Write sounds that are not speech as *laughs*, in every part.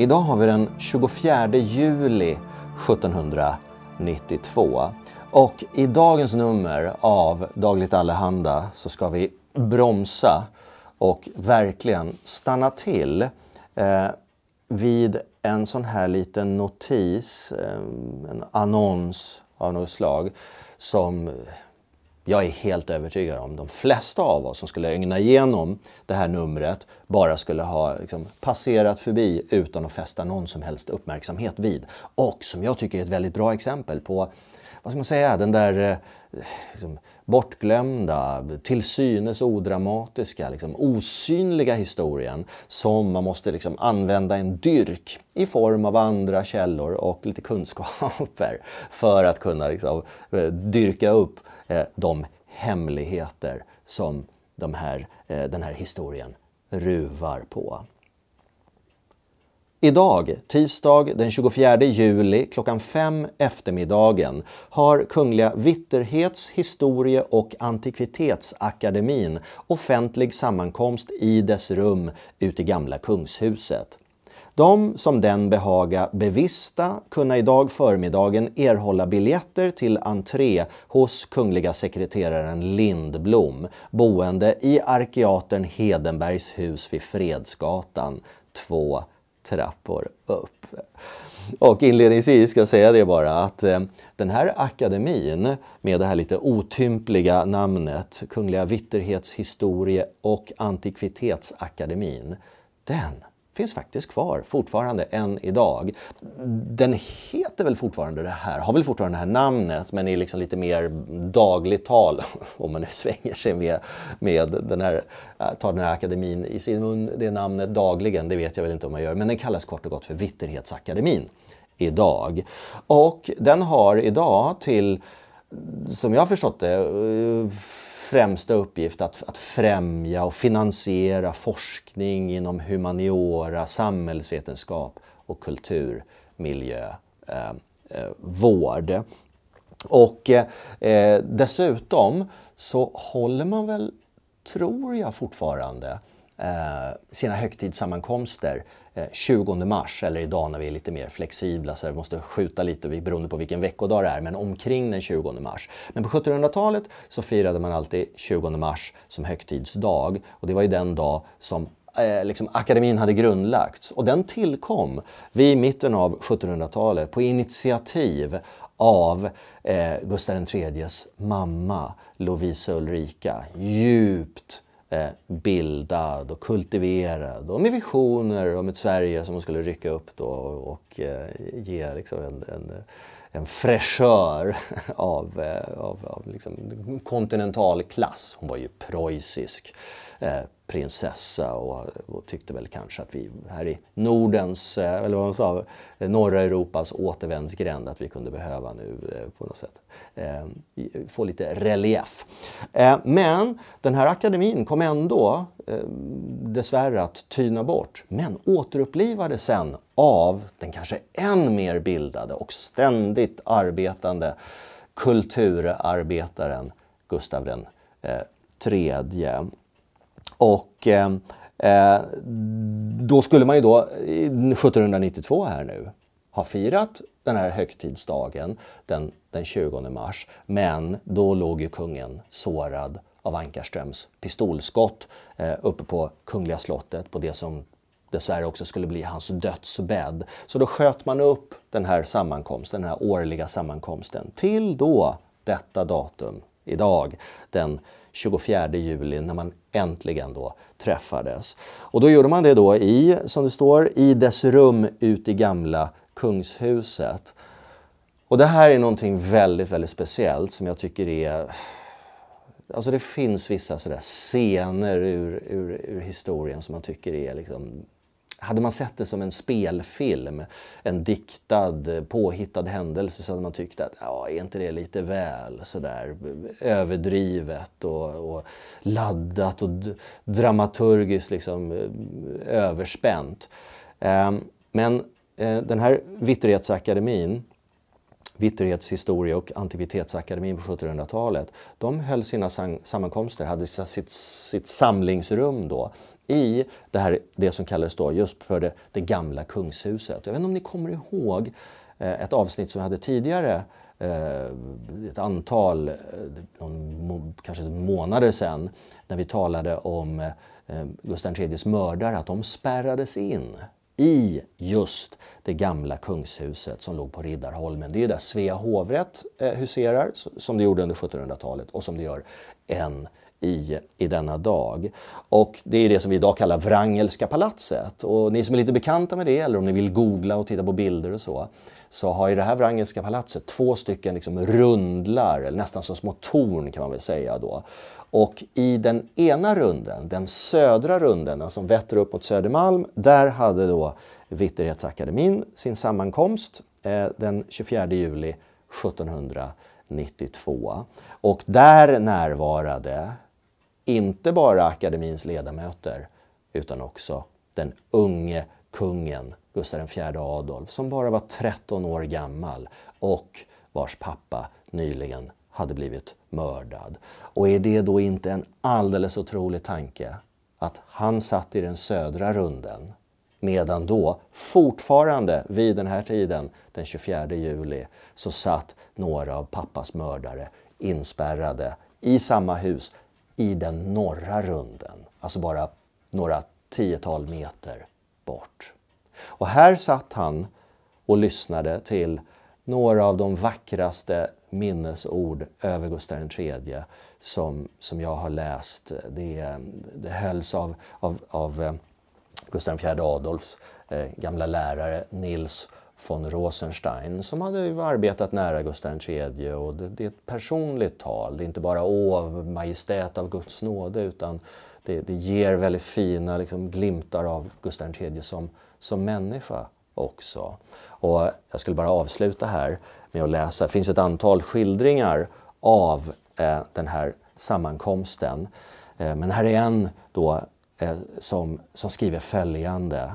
Idag har vi den 24 juli 1792. Och i dagens nummer av Dagligt Allehanda så ska vi bromsa och verkligen stanna till eh, vid en sån här liten notis, eh, en annons av något slag som jag är helt övertygad om att de flesta av oss som skulle ögna igenom det här numret bara skulle ha liksom, passerat förbi utan att fästa någon som helst uppmärksamhet vid. Och som jag tycker är ett väldigt bra exempel på, vad ska man säga, den där eh, liksom, bortglömda, till synes odramatiska, liksom osynliga historien som man måste liksom använda en dyrk i form av andra källor och lite kunskaper för att kunna liksom eh, dyrka upp eh, de hemligheter som de här, eh, den här historien ruvar på. Idag, tisdag den 24 juli klockan fem eftermiddagen har Kungliga Vitterhets-, historie och antikvitetsakademin offentlig sammankomst i dess rum ute i Gamla Kungshuset. De som den behaga bevista kunna idag förmiddagen erhålla biljetter till entré hos kungliga sekreteraren Lindblom, boende i arkiatern Hedenbergs hus vid Fredsgatan 2 trappor upp. Och inledningsvis ska jag säga det bara att eh, den här akademin med det här lite otympliga namnet Kungliga Vitterhetshistorie och Antikvitetsakademin, den finns faktiskt kvar fortfarande än idag. Den heter väl fortfarande det här, har väl fortfarande det här namnet men är liksom lite mer dagligt tal *laughs* om man nu svänger sig med, med den här, äh, tar den här akademin i sin mun, det namnet dagligen, det vet jag väl inte om man gör, men den kallas kort och gott för Vitterhetsakademin idag. Och den har idag till, som jag har förstått det, främsta uppgift att, att främja och finansiera forskning inom humaniora, samhällsvetenskap och kulturmiljövård. Eh, eh och eh, dessutom så håller man väl, tror jag fortfarande, Eh, sina högtidssammankomster 20 eh, mars, eller idag när vi är lite mer flexibla så vi måste skjuta lite beroende på vilken veckodag det är, men omkring den 20 mars. Men på 1700-talet så firade man alltid 20 mars som högtidsdag och det var ju den dag som eh, Liksom akademin hade grundlagts och den tillkom vid mitten av 1700-talet på initiativ av eh, Gustav IIIs mamma Lovisa Ulrika. Djupt Eh, bildad och kultiverad och med visioner om ett Sverige som hon skulle rycka upp då och eh, ge liksom en, en, en fräschör *laughs* av, eh, av, av liksom kontinental klass. Hon var ju preussisk prinsessa och, och, tyckte väl kanske att vi här i Nordens, eh, eller vad man sa, eh, norra Europas återvändsgränd att vi kunde behöva nu eh, på något sätt eh, få lite relief. Eh, men den här akademin kom ändå eh, dessvärre att tyna bort men återupplivades sen av den kanske än mer bildade och ständigt arbetande kulturarbetaren Gustav den tredje. Och ehm, eh, då skulle man ju då 1792 här nu ha firat den här högtidsdagen den, den 20 mars. Men då låg ju kungen sårad av Ankarströms pistolskott eh, uppe på Kungliga slottet på det som dessvärre också skulle bli hans dödsbädd. Så då sköt man upp den här sammankomsten, den här årliga sammankomsten till då detta datum idag den 24 juli när man äntligen då träffades. Och då gjorde man det då i, som det står, i dess rum ute i gamla Kungshuset. Och det här är någonting väldigt, väldigt speciellt som jag tycker är Alltså det finns vissa sådär scener ur, ur, ur historien som man tycker är liksom hade man sett det som en spelfilm, en diktad, påhittad händelse så hade man tyckt att ja, är inte det lite väl sådär överdrivet och, och laddat och dramaturgiskt liksom eh, överspänt. Eh, men eh, den här Vitterhetsakademin Vitterhetshistoria och Antikvitetsakademin på 1700-talet, de höll sina sammankomster, hade sitt, sitt samlingsrum då i det, här, det som kallades då just för det, det gamla kungshuset. Jag vet inte om ni kommer ihåg eh, ett avsnitt som vi hade tidigare eh, ett antal, eh, kanske månader sedan, när vi talade om Gustav IIIs mördare, att de spärrades in i just det gamla kungshuset som låg på Riddarholmen. Det är ju där Svea hovrätt huserar, som det gjorde under 1700-talet och som det gör än i, i denna dag. Och det är det som vi idag kallar Wrangelska palatset. Och ni som är lite bekanta med det, eller om ni vill googla och titta på bilder och så, så har ju det här Wrangelska palatset två stycken liksom rundlar, eller nästan som små torn kan man väl säga då. Och i den ena runden, den södra runden, alltså som vetter upp mot Södermalm, där hade då Vitterhetsakademin sin sammankomst eh, den 24 juli 1792. Och där närvarade inte bara akademins ledamöter utan också den unge kungen Gustav IV Adolf som bara var 13 år gammal och vars pappa nyligen hade blivit mördad. Och är det då inte en alldeles otrolig tanke att han satt i den södra runden medan då, fortfarande vid den här tiden, den 24 juli, så satt några av pappas mördare inspärrade i samma hus i den norra runden, alltså bara några tiotal meter bort. Och här satt han och lyssnade till några av de vackraste minnesord över Gustav III som, som jag har läst. Det, det hölls av, av, av eh, Gustav IV Adolfs eh, gamla lärare Nils von Rosenstein som hade arbetat nära Gustav III och det, det, är ett personligt tal. Det är inte bara åh, majestät av Guds nåde utan det, det ger väldigt fina liksom, glimtar av Gustav III som, som människa också. Och jag skulle bara avsluta här med att läsa, det finns ett antal skildringar av eh, den här sammankomsten. Eh, men här är en då eh, som, som skriver följande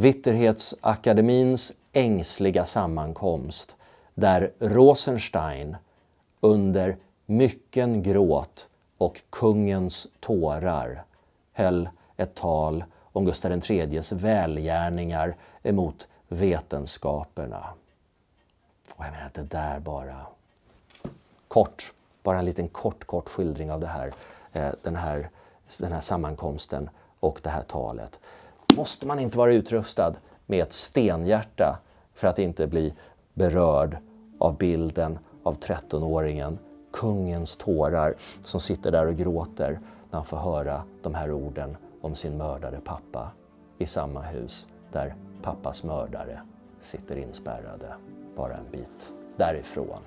Vitterhetsakademins ängsliga sammankomst där Rosenstein under mycken gråt och kungens tårar höll ett tal om Gustav IIIs välgärningar emot vetenskaperna. Och jag menar, det där bara... Kort, bara en liten kort, kort skildring av det här, eh, den, här, den här sammankomsten och det här talet måste man inte vara utrustad med ett stenhjärta för att inte bli berörd av bilden av 13-åringen, kungens tårar, som sitter där och gråter när han får höra de här orden om sin mördade pappa i samma hus där pappas mördare sitter inspärrade bara en bit därifrån.